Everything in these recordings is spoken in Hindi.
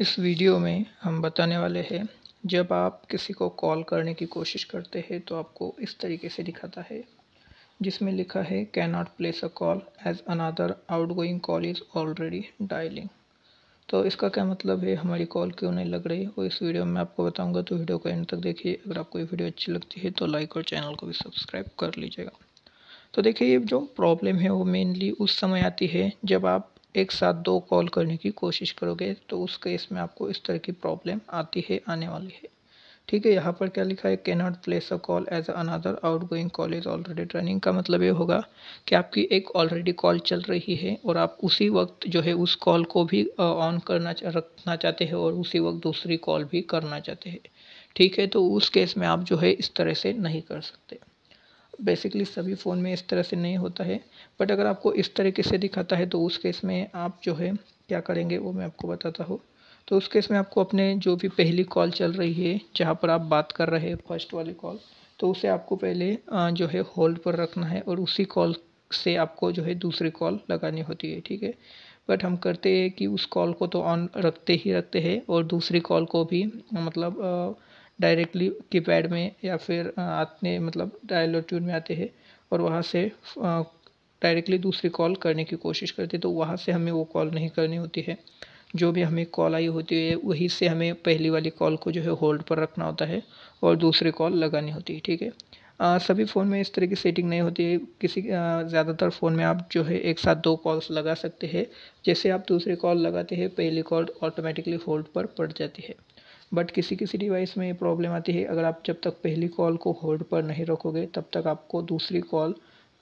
इस वीडियो में हम बताने वाले हैं जब आप किसी को कॉल करने की कोशिश करते हैं तो आपको इस तरीके से दिखाता है जिसमें लिखा है can not place a call as another out going call is already dialing तो इसका क्या मतलब है हमारी कॉल क्यों नहीं लग रही और इस वीडियो में आपको बताऊंगा तो वीडियो को एंड तक देखिए अगर आपको ये वीडियो अच्छी लगती है तो लाइक और चैनल को भी सब्सक्राइब कर लीजिएगा तो देखिए ये जो प्रॉब्लम है वो मेनली उस समय आती है जब आप एक साथ दो कॉल करने की कोशिश करोगे तो उस केस में आपको इस तरह की प्रॉब्लम आती है आने वाली है ठीक है यहाँ पर क्या लिखा है can not place a call as another out going call is already running का मतलब ये होगा कि आपकी एक ऑलरेडी कॉल चल रही है और आप उसी वक्त जो है उस कॉल को भी ऑन करना रखना चाहते हैं और उसी वक्त दूसरी कॉल भी करना चाहते हैं ठीक है तो उस केस में आप जो है इस तरह से नहीं कर सकते बेसिकली सभी फ़ोन में इस तरह से नहीं होता है बट अगर आपको इस तरीके से दिखाता है तो उस केस में आप जो है क्या करेंगे वो मैं आपको बताता हूँ तो उस केस में आपको अपने जो भी पहली कॉल चल रही है जहाँ पर आप बात कर रहे हैं फर्स्ट वाली कॉल तो उसे आपको पहले जो है होल्ड पर रखना है और उसी कॉल से आपको जो है दूसरी कॉल लगानी होती है ठीक है बट हम करते हैं कि उस कॉल को तो ऑन रखते ही रखते हैं और दूसरी कॉल को भी मतलब आ, डायरेक्टली कीपैड में या फिर आपने मतलब डायलर ट्यून में आते हैं और वहाँ से डायरेक्टली दूसरी कॉल करने की कोशिश करते तो वहाँ से हमें वो कॉल नहीं करनी होती है जो भी हमें कॉल आई होती है वहीं से हमें पहली वाली कॉल को जो है होल्ड पर रखना होता है और दूसरी कॉल लगानी होती है ठीक है सभी फ़ोन में इस तरह की सेटिंग नहीं होती है किसी ज़्यादातर फ़ोन में आप जो है एक साथ दो कॉल्स लगा सकते हैं जैसे आप दूसरी कॉल लगाते हैं पहली कॉल ऑटोमेटिकली होल्ड पर पड़ जाती है बट किसी किसी डिवाइस में ये प्रॉब्लम आती है अगर आप जब तक पहली कॉल को होल्ड पर नहीं रखोगे तब तक आपको दूसरी कॉल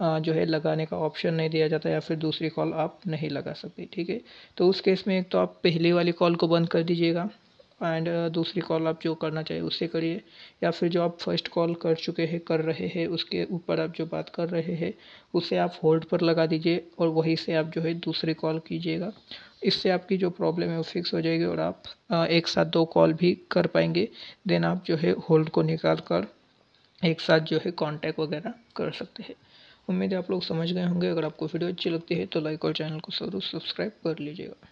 जो है लगाने का ऑप्शन नहीं दिया जाता या फिर दूसरी कॉल आप नहीं लगा सकते ठीक है तो उस केस में एक तो आप पहले वाली कॉल को बंद कर दीजिएगा एंड uh, दूसरी कॉल आप जो करना चाहिए उससे करिए या फिर जो आप फर्स्ट कॉल कर चुके हैं कर रहे हैं उसके ऊपर आप जो बात कर रहे हैं उसे आप होल्ड पर लगा दीजिए और वहीं से आप जो है दूसरी कॉल कीजिएगा इससे आपकी जो प्रॉब्लम है वो फिक्स हो जाएगी और आप uh, एक साथ दो कॉल भी कर पाएंगे देन आप जो है होल्ड को निकाल कर एक साथ जो है कॉन्टैक्ट वगैरह कर सकते हैं उम्मीद है आप लोग समझ गए होंगे अगर आपको वीडियो अच्छी लगती है तो लाइक और चैनल को जरूर सब्सक्राइब कर लीजिएगा